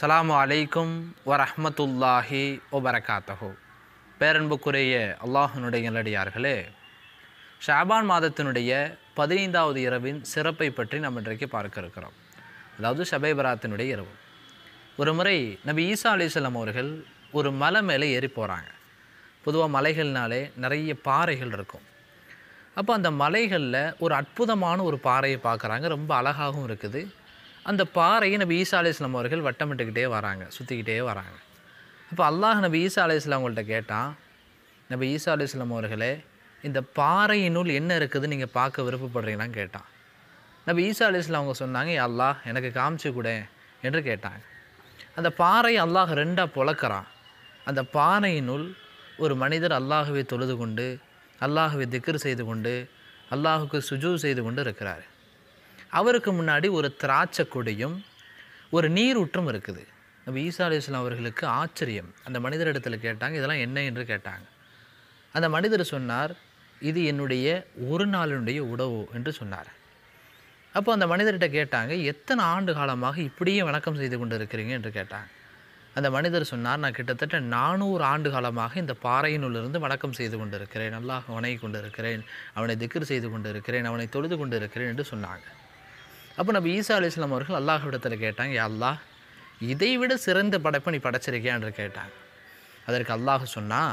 சலாம் அலைக்கும் வரமத்துல்லாஹி ஒபரகாத்தஹோ பேரன்புக்குரிய அல்லாஹனுடைய நிலடியார்களே ஷாபான் மாதத்தினுடைய பதினைந்தாவது இரவின் சிறப்பை பற்றி நம்ம இன்றைக்கு பார்க்க இருக்கிறோம் அதாவது ஷபைபராத்தினுடைய இரவு ஒரு முறை நபி ஈசா அலிசல்லாம் அவர்கள் ஒரு மலை மேலே ஏறி போகிறாங்க பொதுவாக மலைகள்னாலே நிறைய பாறைகள் இருக்கும் அப்போ அந்த மலைகளில் ஒரு அற்புதமான ஒரு பாறையை பார்க்குறாங்க ரொம்ப அழகாகவும் இருக்குது அந்த பாறையை நபி ஈசா அலிஸ்லாம் அவர்கள் வட்டமிட்டுக்கிட்டே வராங்க சுற்றிக்கிட்டே வராங்க அப்போ அல்லாஹ் நபி ஈசா அலிஸ்லாம் அவங்கள்ட்ட கேட்டான் நபி ஈசா அலிஸ்லாம் அவர்களே இந்த பாறையினுள் என்ன இருக்குதுன்னு நீங்கள் பார்க்க விருப்பப்படுறீங்களான்னு கேட்டான் நபி ஈசா அலிஸ்லாம் அவங்க சொன்னாங்க அல்லாஹ் எனக்கு காமிச்சு கூட என்று கேட்டாங்க அந்த பாறையை அல்லாஹ் ரெண்டாக புழக்கிறான் அந்த பாறையினுள் ஒரு மனிதர் அல்லாஹுவை தொழுது கொண்டு அல்லாஹுவை திக்கர் செய்து கொண்டு அல்லாஹுக்கு சுஜூ செய்து கொண்டு இருக்கிறார் அவருக்கு முன்னாடி ஒரு திராட்சை கொடியும் ஒரு நீரூற்றும் இருக்குது நம்ம ஈசா அலிஸ்லாம் அவர்களுக்கு ஆச்சரியம் அந்த மனிதரிடத்தில் கேட்டாங்க இதெல்லாம் என்ன என்று கேட்டாங்க அந்த மனிதர் சொன்னார் இது என்னுடைய ஒரு நாளினுடைய உடவு என்று சொன்னார் அப்போ அந்த மனிதர்கிட்ட கேட்டாங்க எத்தனை ஆண்டு காலமாக இப்படியே வணக்கம் செய்து கொண்டு இருக்கிறீங்க என்று கேட்டாங்க அந்த மனிதர் சொன்னார் நான் கிட்டத்தட்ட நானூறு ஆண்டு காலமாக இந்த பாறையினுள்ளிருந்து வணக்கம் செய்து கொண்டிருக்கிறேன் நல்லா வணங்கி கொண்டிருக்கிறேன் அவனை திக்கர் செய்து கொண்டிருக்கிறேன் அவனை தொழுது கொண்டிருக்கிறேன் என்று சொன்னாங்க அப்போ நம்ம ஈசா இஸ்லாம் அவர்கள் அல்லாஹ்விடத்தில் கேட்டாங்க யா அல்லாஹ் இதை விட சிறந்த படைப்பை நீ படைச்சிருக்கியான்னு கேட்டாங்க அதற்கு அல்லாஹ் சொன்னால்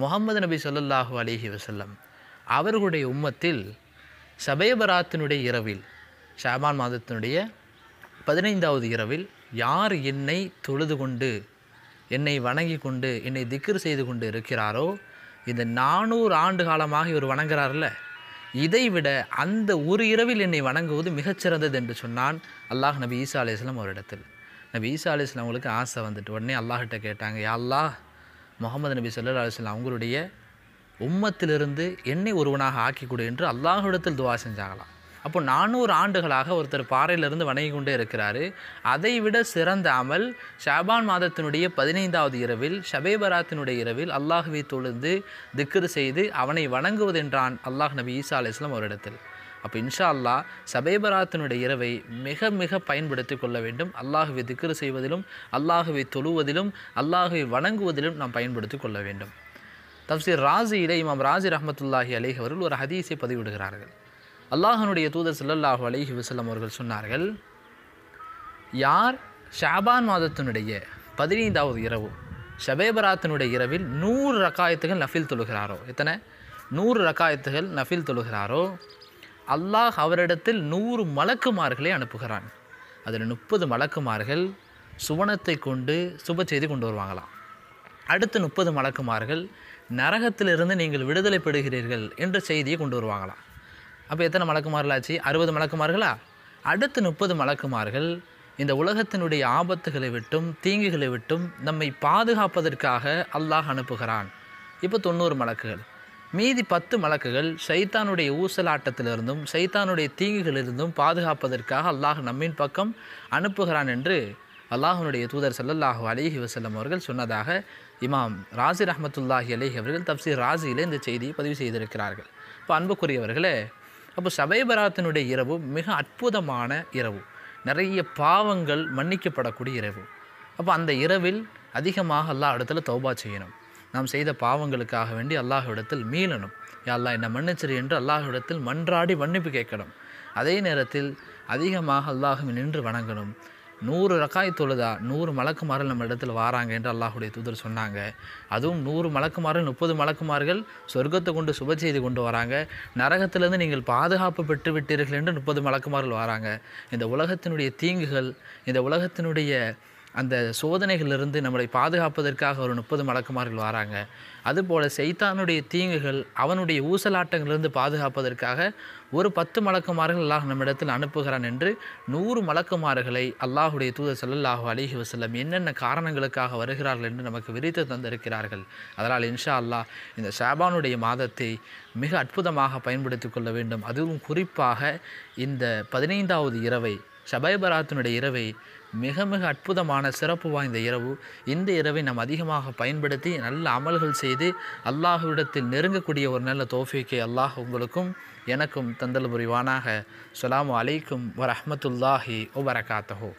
முகமது நபி சொல்லல்லாஹு அலிஹி வசல்லம் அவர்களுடைய உம்மத்தில் சபேபராத்தினுடைய இரவில் ஷாபான் மாதத்தினுடைய பதினைந்தாவது இரவில் யார் என்னை தொழுது கொண்டு என்னை வணங்கி கொண்டு என்னை திக்ர் செய்து கொண்டு இருக்கிறாரோ இந்த நானூறு ஆண்டு காலமாக இவர் வணங்குறார்ல இதைவிட அந்த ஒரு இரவில் என்னை வணங்குவது மிகச்சிறந்தது என்று சொன்னான் அல்லாஹ் நபி ஈசா அலையாம் ஒரு இடத்தில் நபி ஈசா அலையாம் அவங்களுக்கு ஆசை வந்துட்டு உடனே அல்லாஹிட்ட கேட்டாங்க யா அல்லாஹ் முகமது நபி சொல்லா அலுவலாம் அவங்களுடைய உம்மத்திலிருந்து என்னை ஒருவனாக ஆக்கிக்கூடு என்று அல்லாஹிடத்தில் துவா செஞ்சாங்களாம் அப்போ நானூறு ஆண்டுகளாக ஒருத்தர் பாறையிலிருந்து வணங்கி கொண்டே இருக்கிறாரு அதைவிட சிறந்த அமல் ஷாபான் மாதத்தினுடைய பதினைந்தாவது இரவில் ஷபேபராத்தினுடைய இரவில் அல்லாஹுவை தொழுந்து திக்ரு செய்து அவனை வணங்குவதென்றான் அல்லாஹ் நபி ஈசா அலி இஸ்லாம் ஒரு இடத்தில் அப்போ இன்ஷா அல்லா சபேபராத்தினுடைய இரவை மிக மிக பயன்படுத்தி கொள்ள வேண்டும் அல்லாஹுவை திக்ரு செய்வதிலும் அல்லாஹுவை தொழுவதிலும் அல்லாஹுவை வணங்குவதிலும் நாம் பயன்படுத்தி கொள்ள வேண்டும் தப்சீர் ராசியிலே இமாம் ராஜி ரஹமத்துல்லாஹி அலேஹ் அவர்கள் ஒரு ஹதீஸை பதிவிடுகிறார்கள் அல்லாஹனுடைய தூதர் சல்லல்லாஹு அலஹி வசலம் அவர்கள் சொன்னார்கள் யார் ஷாபான் மாதத்தினுடைய பதினைந்தாவது இரவு ஷபேபராத்தினுடைய இரவில் நூறு ரக்காயத்துகள் நஃபில் தொழுகிறாரோ எத்தனை நூறு ரக்காயத்துகள் நஃபில் தொழுகிறாரோ அல்லாஹ் அவரிடத்தில் நூறு மலக்குமார்களை அனுப்புகிறான் அதில் முப்பது மலக்குமார்கள் சுவனத்தை கொண்டு சுப செய்தி கொண்டு வருவாங்களாம் அடுத்து முப்பது மலக்குமார்கள் நரகத்திலிருந்து நீங்கள் விடுதலை பெறுகிறீர்கள் என்ற செய்தியை கொண்டு வருவாங்களாம் அப்போ எத்தனை மலக்குமார்கள் ஆச்சு அறுபது மலக்குமார்களா அடுத்து முப்பது மலக்குமார்கள் இந்த உலகத்தினுடைய ஆபத்துகளை விட்டும் தீங்குகளை விட்டும் நம்மை பாதுகாப்பதற்காக அல்லாஹ் அனுப்புகிறான் இப்போ தொண்ணூறு மலக்குகள் மீதி பத்து மலக்குகள் சைத்தானுடைய ஊசலாட்டத்திலிருந்தும் சைத்தானுடைய தீங்குகளிலிருந்தும் பாதுகாப்பதற்காக அல்லாஹ் நம்மின் பக்கம் அனுப்புகிறான் என்று அல்லாஹனுடைய தூதர் சல்லல்லாஹு அலிஹி வசல்லம் அவர்கள் சொன்னதாக இமாம் ராசி ரஹமத்துல்லாஹி அலிஹி அவர்கள் தப்சீர் ராசியிலே இந்த செய்தியை பதிவு செய்திருக்கிறார்கள் இப்போ அன்புக்குரியவர்களே அப்போ சபைபராத்தினுடைய இரவு மிக அற்புதமான இரவு நிறைய பாவங்கள் மன்னிக்கப்படக்கூடிய இரவு அப்போ அந்த இரவில் அதிகமாக அல்லாஹ் இடத்துல தௌபா செய்யணும் நாம் செய்த பாவங்களுக்காக வேண்டி அல்லாஹ்விடத்தில் மீளணும் யாழ்லா என்ன மன்னிச்சிரு என்று அல்லாஹ்விடத்தில் மன்றாடி மன்னிப்பு கேட்கணும் அதே நேரத்தில் அதிகமாக அல்லாஹும் நின்று வணங்கணும் நூறு ரக்காய் தொழுதா நூறு மாறல் நம்ம இடத்துல வாராங்க என்று அல்லாஹுடைய தூதர் சொன்னாங்க அதுவும் நூறு மலக்குமார்கள் முப்பது மலக்குமார்கள் சொர்க்கத்தை கொண்டு சுப செய்து கொண்டு வராங்க நரகத்திலேருந்து நீங்கள் பாதுகாப்பு பெற்று விட்டீர்கள் என்று முப்பது மலக்குமார்கள் வராங்க இந்த உலகத்தினுடைய தீங்குகள் இந்த உலகத்தினுடைய அந்த சோதனைகளிலிருந்து நம்மளை பாதுகாப்பதற்காக ஒரு முப்பது மலக்குமார்கள் வராங்க அதுபோல் செய்தானுடைய தீங்குகள் அவனுடைய ஊசலாட்டங்களிலிருந்து பாதுகாப்பதற்காக ஒரு பத்து மலக்குமார்கள் அல்லாஹ் நம்மிடத்தில் அனுப்புகிறான் என்று நூறு மலக்குமார்களை அல்லாஹுடைய தூதர் சல்லாஹு அலிஹி வசல்லம் என்னென்ன காரணங்களுக்காக வருகிறார்கள் என்று நமக்கு விரித்து தந்திருக்கிறார்கள் அதனால் இன்ஷா அல்லாஹ் இந்த ஷாபானுடைய மாதத்தை மிக அற்புதமாக பயன்படுத்தி கொள்ள வேண்டும் அதுவும் குறிப்பாக இந்த பதினைந்தாவது இரவை ஷபைபராத்தினுடைய இரவை மிக மிக அற்புதமான சிறப்பு வாய்ந்த இரவு இந்த இரவை நாம் அதிகமாக பயன்படுத்தி நல்ல அமல்கள் செய்து அல்லாஹுவிடத்தில் நெருங்கக்கூடிய ஒரு நல்ல தோஃபிக்கை அல்லாஹ் உங்களுக்கும் எனக்கும் தந்தல் புரிவானாக சொலாமு அலைக்கும் வரஹமத்துல்லாஹி ஒபரகாத்தஹோ